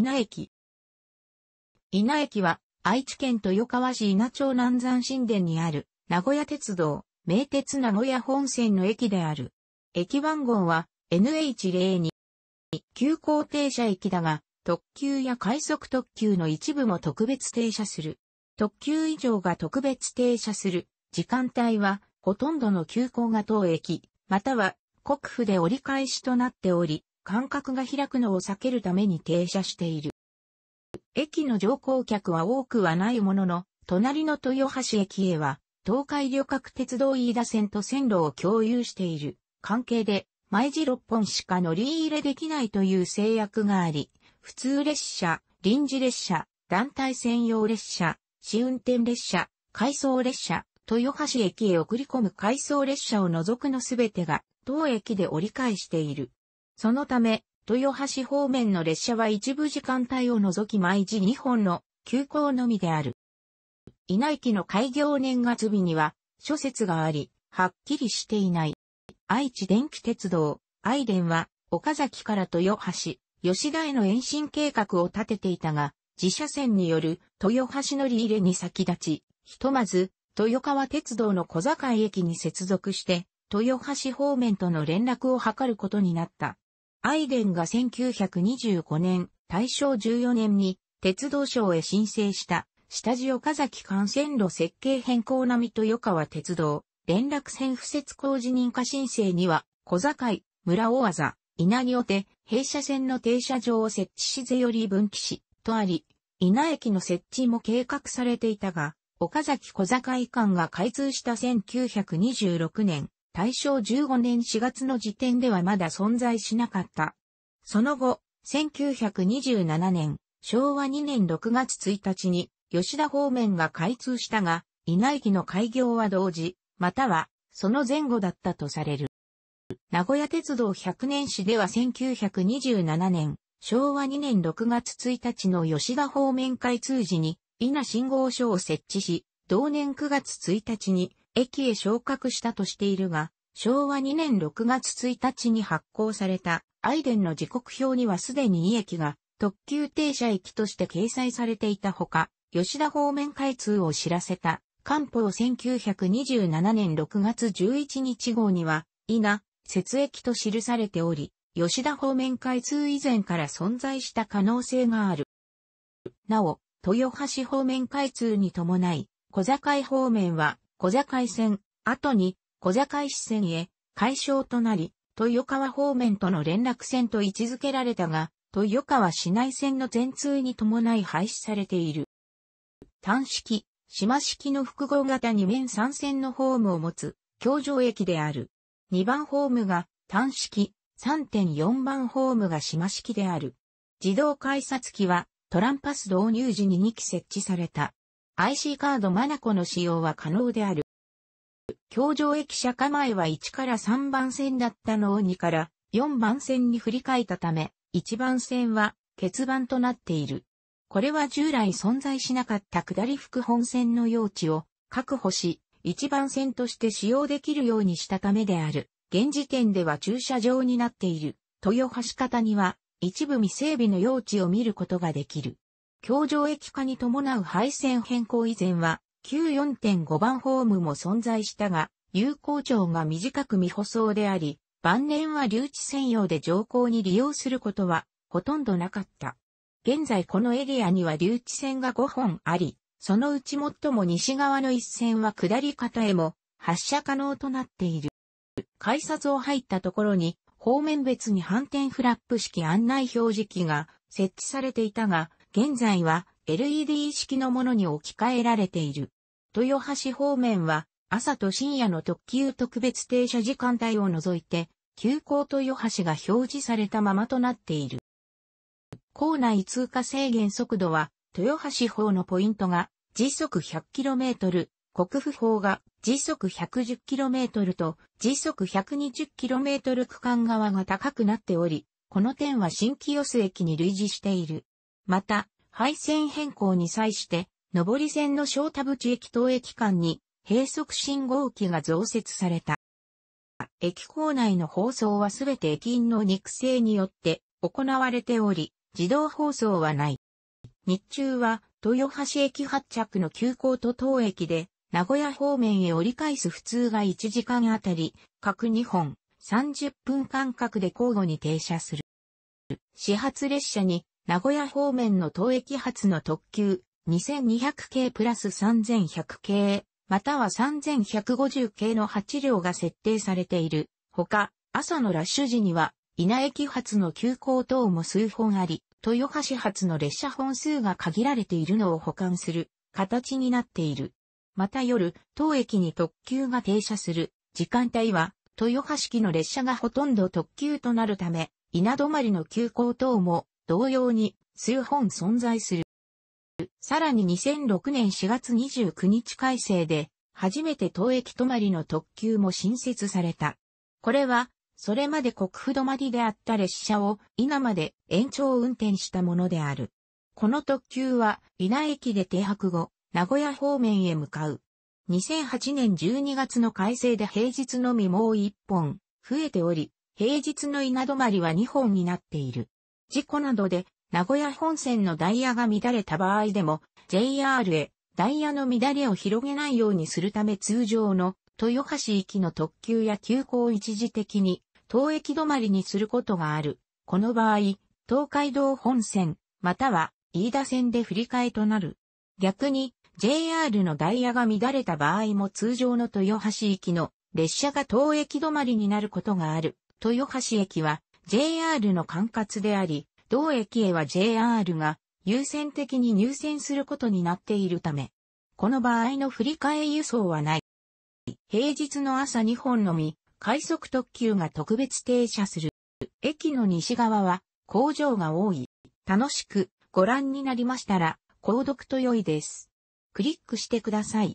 稲駅。稲駅は、愛知県豊川市稲町南山神殿にある、名古屋鉄道、名鉄名古屋本線の駅である。駅番号は、NH02。急行停車駅だが、特急や快速特急の一部も特別停車する。特急以上が特別停車する時間帯は、ほとんどの急行が当駅、または国府で折り返しとなっており、間隔が開くのを避けるために停車している。駅の乗降客は多くはないものの、隣の豊橋駅へは、東海旅客鉄道飯田線と線路を共有している関係で、毎時6本しか乗り入れできないという制約があり、普通列車、臨時列車、団体専用列車、試運転列車、回送列車、豊橋駅へ送り込む回送列車を除くのすべてが、当駅で折り返している。そのため、豊橋方面の列車は一部時間帯を除き毎時2本の急行のみである。稲駅の開業年月日には諸説があり、はっきりしていない。愛知電気鉄道、愛電は岡崎から豊橋、吉田への延伸計画を立てていたが、自社線による豊橋乗り入れに先立ち、ひとまず豊川鉄道の小坂井駅に接続して、豊橋方面との連絡を図ることになった。アイデンが1925年、大正14年に鉄道省へ申請した下地岡崎幹線路設計変更並みと与川鉄道連絡線付設工事認可申請には小堺、村大技、稲荷尾手、弊社線の停車場を設置しぜより分岐し、とあり、稲駅の設置も計画されていたが、岡崎小堺間が開通した1926年、大正15年4月の時点ではまだ存在しなかった。その後、1927年、昭和2年6月1日に、吉田方面が開通したが、稲駅の開業は同時、または、その前後だったとされる。名古屋鉄道100年史では1927年、昭和2年6月1日の吉田方面開通時に、稲信号所を設置し、同年9月1日に、駅へ昇格したとしているが、昭和2年6月1日に発行されたアイデンの時刻表にはすでに2駅が特急停車駅として掲載されていたほか、吉田方面開通を知らせた、官報1927年6月11日号には、稲、節駅と記されており、吉田方面開通以前から存在した可能性がある。なお、豊橋方面開通に伴い、小坂井方面は小坂井線、後に小坂井市線へ解消となり、豊川方面との連絡線と位置づけられたが、豊川市内線の全通に伴い廃止されている。単式、島式の複合型2面3線のホームを持つ、京城駅である。2番ホームが単式、3.4番ホームが島式である。自動改札機はトランパス導入時に2機設置された。IC カードマナコの使用は可能である。京城駅舎構えは1から3番線だったのを2から4番線に振り替えたため、1番線は欠番となっている。これは従来存在しなかった下り副本線の用地を確保し、1番線として使用できるようにしたためである。現時点では駐車場になっている。豊橋方には一部未整備の用地を見ることができる。橋上駅化に伴う配線変更以前は、旧4.5番ホームも存在したが、有効長が短く未舗装であり、晩年は留置専用で乗降に利用することは、ほとんどなかった。現在このエリアには留置線が5本あり、そのうち最も西側の一線は下り方へも発射可能となっている。改札を入ったところに、方面別に反転フラップ式案内表示機が設置されていたが、現在は LED 式のものに置き換えられている。豊橋方面は朝と深夜の特急特別停車時間帯を除いて、急行豊橋が表示されたままとなっている。校内通過制限速度は、豊橋法のポイントが時速 100km、国府法が時速 110km と時速 120km 区間側が高くなっており、この点は新清洲駅に類似している。また、配線変更に際して、上り線の小田淵駅等駅間に閉塞信号機が増設された。駅構内の放送はすべて駅員の肉声によって行われており、自動放送はない。日中は豊橋駅発着の急行と当駅で名古屋方面へ折り返す普通が1時間あたり各2本30分間隔で交互に停車する。始発列車に名古屋方面の東駅発の特急、2200系プラス3100系、または3150系の8両が設定されている。ほか、朝のラッシュ時には、稲駅発の急行等も数本あり、豊橋発の列車本数が限られているのを保管する形になっている。また夜、当駅に特急が停車する時間帯は、豊橋機の列車がほとんど特急となるため、稲止まりの急行等も同様に数本存在する。さらに2006年4月29日改正で、初めて当駅止まりの特急も新設された。これは、それまで国府止まりであった列車を稲まで延長運転したものである。この特急は稲駅で停泊後、名古屋方面へ向かう。2008年12月の改正で平日のみもう1本増えており、平日の稲止まりは2本になっている。事故などで名古屋本線のダイヤが乱れた場合でも JR へダイヤの乱れを広げないようにするため通常の豊橋行きの特急や急行一時的に当駅止まりにすることがある。この場合、東海道本線、または飯田線で振り替えとなる。逆に JR のダイヤが乱れた場合も通常の豊橋行きの列車が当駅止まりになることがある。豊橋駅は JR の管轄であり、同駅へは JR が優先的に入線することになっているため、この場合の振り替え輸送はない。平日の朝2本のみ、快速特急が特別停車する。駅の西側は工場が多い。楽しくご覧になりましたら、購読と良いです。クリックしてください。